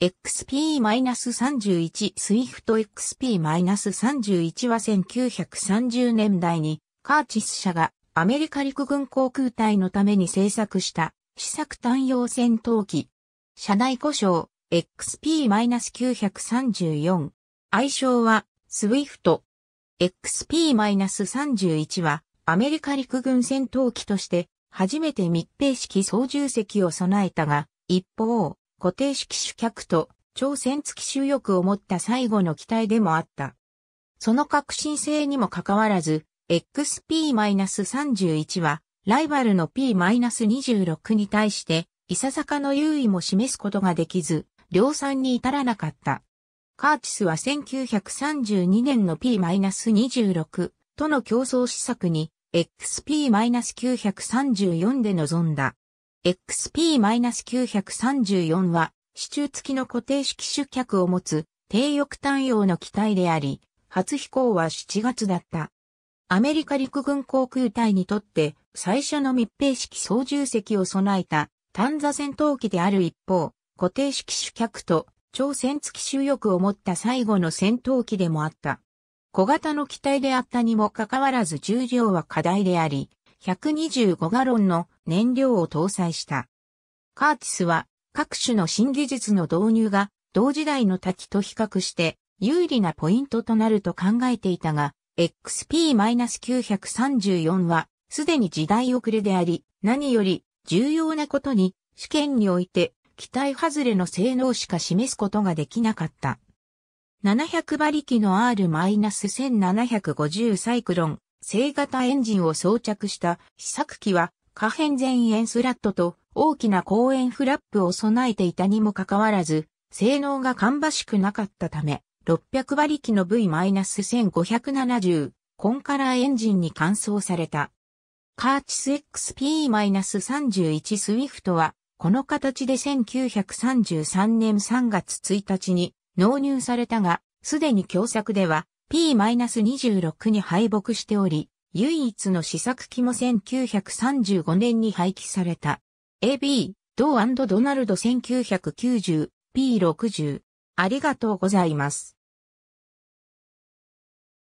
XP-31 スイフト XP-31 は1930年代にカーチス社がアメリカ陸軍航空隊のために製作した試作単用戦闘機。車内故障 XP-934。愛称はスイフト。XP-31 はアメリカ陸軍戦闘機として初めて密閉式操縦席を備えたが、一方、固定式主客と挑戦付き主欲を持った最後の機体でもあった。その革新性にもかかわらず、XP-31 は、ライバルの P-26 に対して、いささかの優位も示すことができず、量産に至らなかった。カーチスは1932年の P-26 との競争施策に XP-934 で臨んだ。XP-934 は、支柱付きの固定式主脚を持つ低翼単葉の機体であり、初飛行は7月だった。アメリカ陸軍航空隊にとって最初の密閉式操縦席を備えた単座戦闘機である一方、固定式主脚と超鮮付き主翼を持った最後の戦闘機でもあった。小型の機体であったにもかかわらず重量は課題であり、125ガロンの燃料を搭載した。カーティスは各種の新技術の導入が同時代の滝と比較して有利なポイントとなると考えていたが、XP-934 はすでに時代遅れであり、何より重要なことに試験において期待外れの性能しか示すことができなかった。700馬力の R-1750 サイクロン正型エンジンを装着した試作機は可変前円スラットと大きな後円フラップを備えていたにもかかわらず、性能が芳しくなかったため、600馬力の V-1570 コンカラーエンジンに換装された。カーチス XP-31 スウィフトは、この形で1933年3月1日に納入されたが、すでに共作では P-26 に敗北しており、唯一の試作機も1935年に廃棄された。AB、ドードナルド 1990P60。ありがとうございます。